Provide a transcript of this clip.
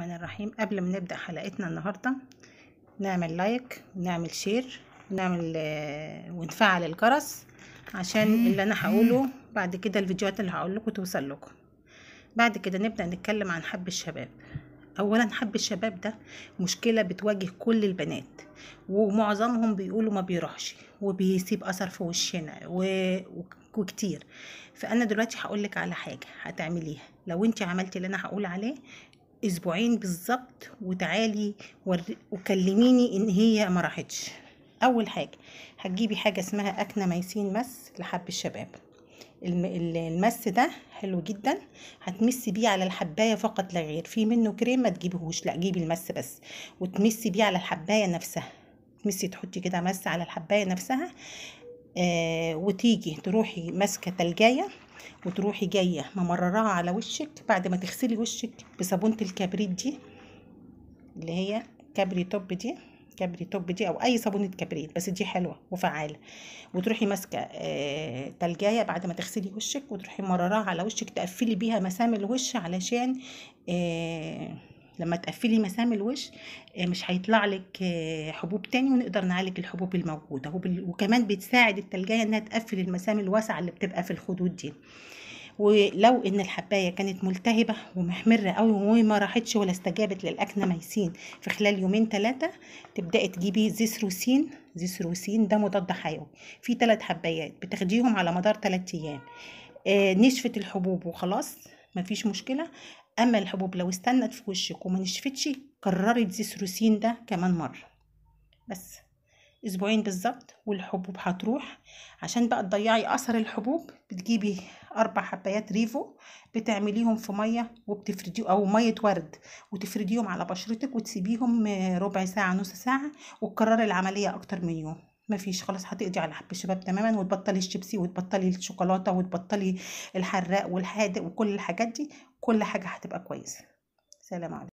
الرحمن الرحيم قبل ما نبدأ حلقتنا النهاردة نعمل لايك ونعمل شير ونعمل آه، ونفعل الجرس عشان اللي أنا هقوله بعد كده الفيديوهات اللي هقول لكم توصل لكم بعد كده نبدأ نتكلم عن حب الشباب أولا حب الشباب ده مشكلة بتواجه كل البنات ومعظمهم بيقولوا ما بيروحش وبيسيب أثر في وشنا و... وكتير فانا دلوقتي هقول لك على حاجه هتعمليها لو انت عملتي اللي انا هقول عليه اسبوعين بالظبط وتعالي وكلميني ان هي ما راحتش اول حاجه هتجيبي حاجه اسمها اكنه ميسين مس لحب الشباب المس ده حلو جدا هتمسي بيه على الحبايه فقط لا غير في منه كريم ما تجيبهوش لا جيبي المس بس وتمسي بيه على الحبايه نفسها تمسي تحطي كده مس على الحبايه نفسها آه وتيجي تروحي ماسكه تلجايه وتروحي جايه ممرراها على وشك بعد ما تغسلي وشك بصابونه الكبريت دي اللي هي كبري توب دي كبري توب دي او اي صابونه كبريت بس دي حلوه وفعاله وتروحي ماسكه آه، تلجايه بعد ما تغسلي وشك وتروحي مرراها على وشك تقفلي بيها مسام الوش علشان آه لما تقفلي مسام الوش آه، مش هيطلع لك آه، حبوب تاني ونقدر نعالج الحبوب الموجوده وكمان بتساعد التلجايه انها تقفل المسام الواسعه اللي بتبقى في الخدود دي ولو ان الحبايه كانت ملتهبه ومحمره قوي وما راحتش ولا استجابت للأكنة ميسين في خلال يومين ثلاثه تبداي تجيبي زيسروسين زيسروسين ده مضاد حيوي في ثلاث حبايات بتاخديهم على مدار ثلاث ايام آه، نشفت الحبوب وخلاص مفيش مشكله اما الحبوب لو استنت في وشك وما نشفتش كرري روسين ده كمان مره بس اسبوعين بالظبط والحبوب هتروح عشان بقى تضيعي اثر الحبوب بتجيبي اربع حبايات ريفو بتعمليهم في ميه وبتفرديهم او ميه ورد وتفرديهم على بشرتك وتسيبيهم آه، ربع ساعه نص ساعه وتكرري العمليه اكتر من يوم مفيش خلاص هتقضي على حب الشباب تماما وتبطلي الشيبسي وتبطلي الشوكولاته وتبطلي الحراق والحادق وكل الحاجات دي كل حاجة هتبقى كويسة سلام عليكم